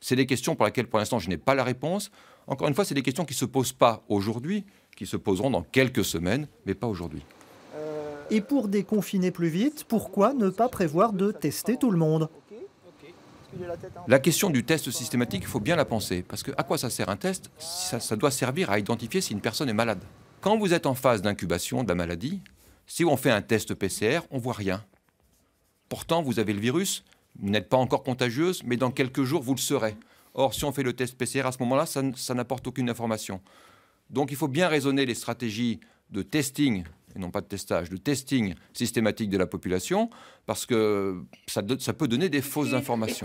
C'est des questions pour lesquelles, pour l'instant, je n'ai pas la réponse. Encore une fois, c'est des questions qui ne se posent pas aujourd'hui, qui se poseront dans quelques semaines, mais pas aujourd'hui. Et pour déconfiner plus vite, pourquoi ne pas prévoir de tester tout le monde la question du test systématique, il faut bien la penser, parce que à quoi ça sert un test ça, ça, doit servir à identifier si une personne est malade. Quand vous êtes en phase d'incubation de la maladie, si on fait un test PCR, on voit rien. Pourtant, vous avez le virus, vous n'êtes pas encore contagieuse, mais dans quelques jours, vous le serez. Or, si on fait le test PCR à ce moment-là, ça, n'apporte aucune information. Donc, il faut bien raisonner les stratégies de testing, et non pas de testage, de testing systématique de la population, parce que ça peut donner des fausses informations.